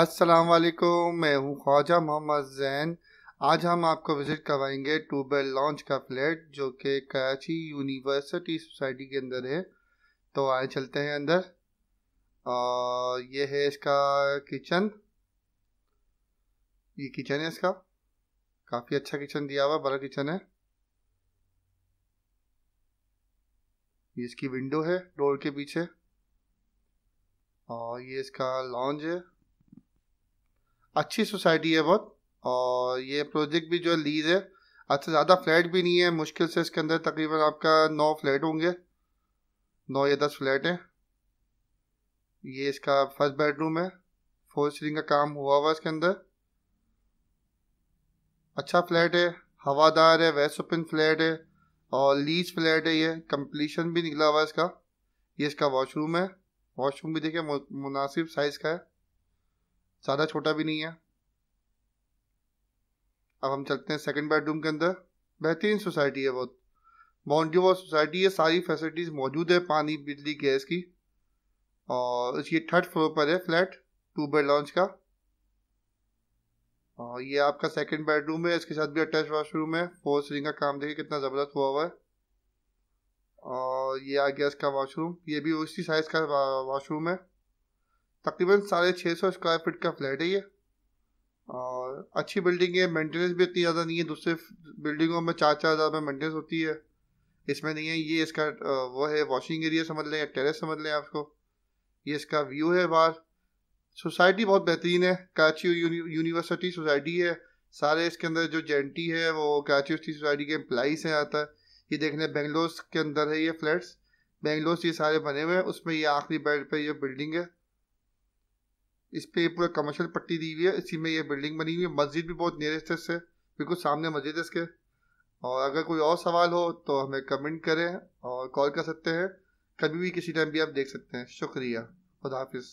अस्सलाम वालेकुम मैं हूँ ख्वाजा मोहम्मद जैन आज हम आपको विज़िट करवाएंगे टूबेल लॉन्च का फ्लैट जो कि कराची यूनिवर्सिटी सोसाइटी के अंदर है तो आए चलते हैं अंदर और ये है इसका किचन ये किचन है इसका काफ़ी अच्छा किचन दिया हुआ बड़ा किचन है ये इसकी विंडो है डोर के पीछे और ये इसका लॉन्ज है अच्छी सोसाइटी है बहुत और ये प्रोजेक्ट भी जो लीज है अच्छा ज़्यादा फ्लैट भी नहीं है मुश्किल से इसके अंदर तकरीबन आपका नौ फ्लैट होंगे नौ या दस फ्लैट हैं ये इसका फर्स्ट बेडरूम है फोर सीलिंग का काम हुआ हुआ इसके अंदर अच्छा फ्लैट है हवादार है वेस्ट ओपन फ्लैट है और लीज फ्लैट है ये कंप्लीशन भी निकला हुआ इसका ये इसका वॉशरूम है वॉशरूम भी देखिए मुनासिब साइज़ का है ज़्यादा छोटा भी नहीं है अब हम चलते हैं सेकंड बेडरूम के अंदर बेहतरीन सोसाइटी है बहुत बाउंड्री वॉल सोसाइटी है सारी फैसिलिटीज़ मौजूद है पानी बिजली गैस की और ये थर्ड फ्लोर पर है फ्लैट टू बेड लॉन्च का और ये आपका सेकंड बेडरूम है इसके साथ भी अटैच वाशरूम है फोर सीलिंग का काम देखिए कितना ज़बरदस्त हुआ हुआ है और ये आ गया इसका वाशरूम ये भी उसी साइज़ का वाशरूम uh, है तकरीबन साढ़े छः सौ स्क्वायर फीट का फ्लैट है ये और अच्छी बिल्डिंग है मेंटेनेंस भी इतनी ज़्यादा नहीं है दूसरे बिल्डिंगों में चार चार हज़ार में मेंटेनेंस होती है इसमें नहीं है ये इसका वो है वॉशिंग एरिया समझ लें या टेरेस समझ लें आपको ये इसका व्यू है बाहर सोसाइटी बहुत बेहतरीन है कराची यूनिवर्सिटी सोसाइटी है सारे इसके अंदर जो जेंटी है वो कराची यूनिवर्सिटी सोसाइटी के एम्प्लाई हैं आता है ये देख लें बेंगलोर के अंदर है ये फ्लैट्स बेंगलोर ये सारे बने हुए हैं उसमें ये आखिरी बेड पर ये बिल्डिंग है इस पे पूरा कमर्शियल पट्टी दी हुई है इसी में ये बिल्डिंग बनी हुई है मस्जिद भी बहुत नियरेस्ट इससे बिल्कुल सामने मस्जिद है इसके और अगर कोई और सवाल हो तो हमें कमेंट करें और कॉल कर सकते हैं कभी भी किसी टाइम भी आप देख सकते हैं शुक्रिया खुदाफिज